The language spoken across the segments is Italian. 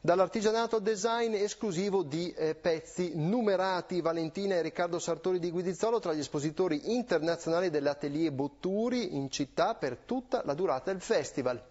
dall'artigianato al design esclusivo di eh, pezzi numerati. Valentina e Riccardo Sartori di Guidizzolo tra gli espositori internazionali dell'Atelier Botturi in città per tutta la durata del festival.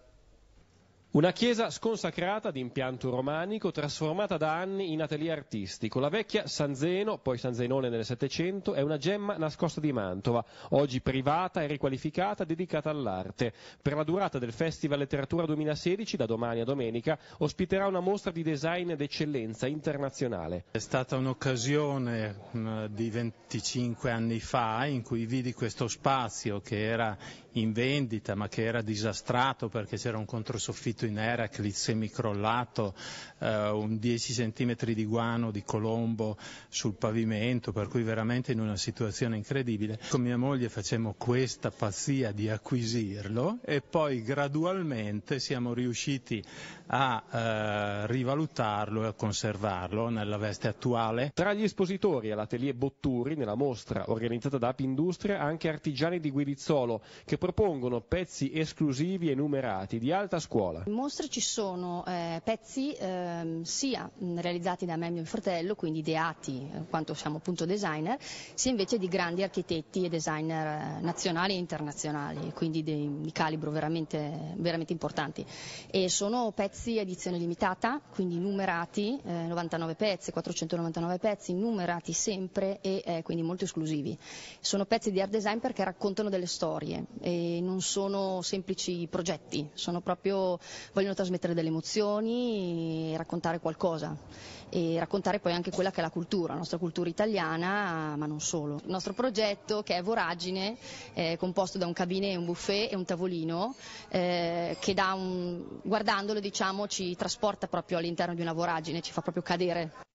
Una chiesa sconsacrata di impianto romanico, trasformata da anni in atelier artistico. La vecchia San Zeno, poi San Zenone nel Settecento, è una gemma nascosta di Mantova, oggi privata e riqualificata, dedicata all'arte. Per la durata del Festival Letteratura 2016, da domani a domenica, ospiterà una mostra di design d'eccellenza internazionale. È stata un'occasione mm, di 25 anni fa in cui vidi questo spazio che era in vendita ma che era disastrato perché c'era un controsoffitto visto in Eracli semicrollato, eh, un 10 cm di guano di colombo sul pavimento, per cui veramente in una situazione incredibile. Con mia moglie facemmo questa pazzia di acquisirlo e poi gradualmente siamo riusciti a eh, rivalutarlo e a conservarlo nella veste attuale. Tra gli espositori all'atelier Botturi, nella mostra organizzata da Apindustria, anche artigiani di Guidizzolo che propongono pezzi esclusivi e numerati di alta scuola in mostra ci sono eh, pezzi eh, sia realizzati da me e mio fratello, quindi ideati, in eh, quanto siamo appunto designer, sia invece di grandi architetti e designer eh, nazionali e internazionali, quindi di, di calibro veramente, veramente importanti. E sono pezzi edizione limitata, quindi numerati, eh, 99 pezzi, 499 pezzi, numerati sempre e eh, quindi molto esclusivi. Sono pezzi di art design perché raccontano delle storie e non sono semplici progetti, sono proprio vogliono trasmettere delle emozioni e raccontare qualcosa e raccontare poi anche quella che è la cultura, la nostra cultura italiana, ma non solo. Il nostro progetto che è Voragine, è composto da un cabinet, un buffet e un tavolino, eh, che un, guardandolo diciamo, ci trasporta proprio all'interno di una voragine, ci fa proprio cadere.